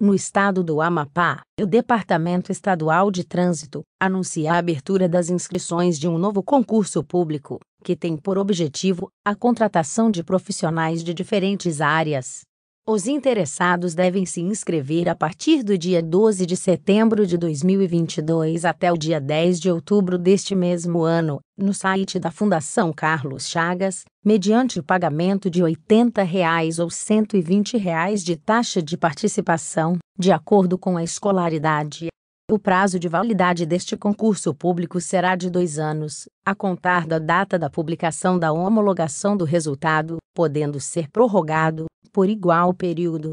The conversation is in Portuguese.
No estado do Amapá, o Departamento Estadual de Trânsito anuncia a abertura das inscrições de um novo concurso público, que tem por objetivo a contratação de profissionais de diferentes áreas. Os interessados devem se inscrever a partir do dia 12 de setembro de 2022 até o dia 10 de outubro deste mesmo ano, no site da Fundação Carlos Chagas, mediante o pagamento de R$ 80 reais ou R$ 120 reais de taxa de participação, de acordo com a escolaridade. O prazo de validade deste concurso público será de dois anos, a contar da data da publicação da homologação do resultado, podendo ser prorrogado, por igual período,